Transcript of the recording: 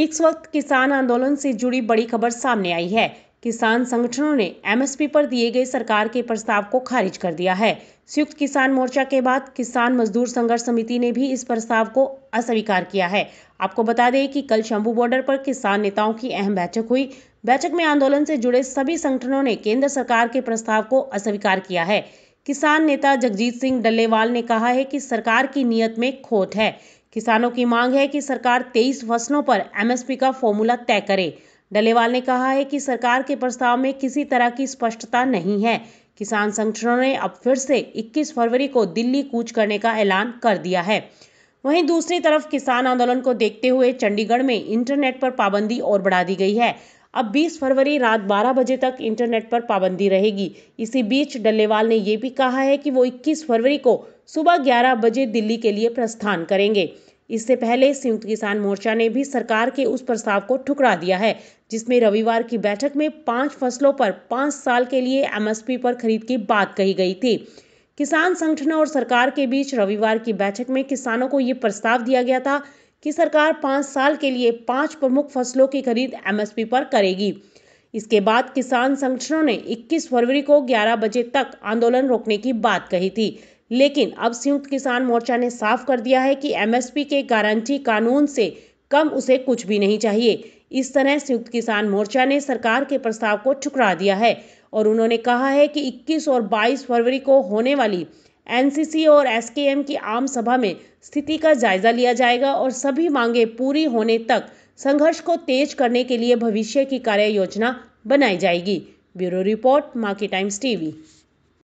इस वक्त किसान आंदोलन से जुड़ी बड़ी खबर सामने आई है किसान संगठनों ने एमएसपी पर दिए गए सरकार के प्रस्ताव को खारिज कर दिया है संयुक्त किसान मोर्चा के बाद किसान मजदूर संघर्ष समिति ने भी इस प्रस्ताव को अस्वीकार किया है आपको बता दें कि कल शंभू बॉर्डर पर किसान नेताओं की अहम बैठक हुई बैठक में आंदोलन से जुड़े सभी संगठनों ने केंद्र सरकार के प्रस्ताव को अस्वीकार किया है किसान नेता जगजीत सिंह डल्लेवाल ने कहा है कि सरकार की नीयत में खोट है किसानों की मांग है कि सरकार तेईस फसलों पर एमएसपी का फॉर्मूला तय करे डलेवाल ने कहा है कि सरकार के प्रस्ताव में किसी तरह की स्पष्टता नहीं है किसान संगठनों ने अब फिर से 21 फरवरी को दिल्ली कूच करने का ऐलान कर दिया है वहीं दूसरी तरफ किसान आंदोलन को देखते हुए चंडीगढ़ में इंटरनेट पर पाबंदी और बढ़ा दी गई है अब 20 फरवरी रात 12 बजे तक इंटरनेट पर पाबंदी रहेगी इसी बीच डल्लेवाल ने यह भी कहा है कि वो 21 फरवरी को सुबह 11 बजे दिल्ली के लिए प्रस्थान करेंगे इससे पहले संयुक्त किसान मोर्चा ने भी सरकार के उस प्रस्ताव को ठुकरा दिया है जिसमें रविवार की बैठक में पांच फसलों पर पांच साल के लिए एमएसपी पर खरीद की बात कही गई थी किसान संगठनों और सरकार के बीच रविवार की बैठक में किसानों को ये प्रस्ताव दिया गया था कि सरकार पाँच साल के लिए पाँच प्रमुख फसलों की खरीद एमएसपी पर करेगी इसके बाद किसान संगठनों ने 21 फरवरी को 11 बजे तक आंदोलन रोकने की बात कही थी लेकिन अब संयुक्त किसान मोर्चा ने साफ कर दिया है कि एमएसपी के गारंटी कानून से कम उसे कुछ भी नहीं चाहिए इस तरह संयुक्त किसान मोर्चा ने सरकार के प्रस्ताव को ठुकरा दिया है और उन्होंने कहा है कि 21 और 22 फरवरी को होने वाली एनसीसी और एसकेएम की आम सभा में स्थिति का जायजा लिया जाएगा और सभी मांगे पूरी होने तक संघर्ष को तेज करने के लिए भविष्य की कार्य योजना बनाई जाएगी bureau report Market Times TV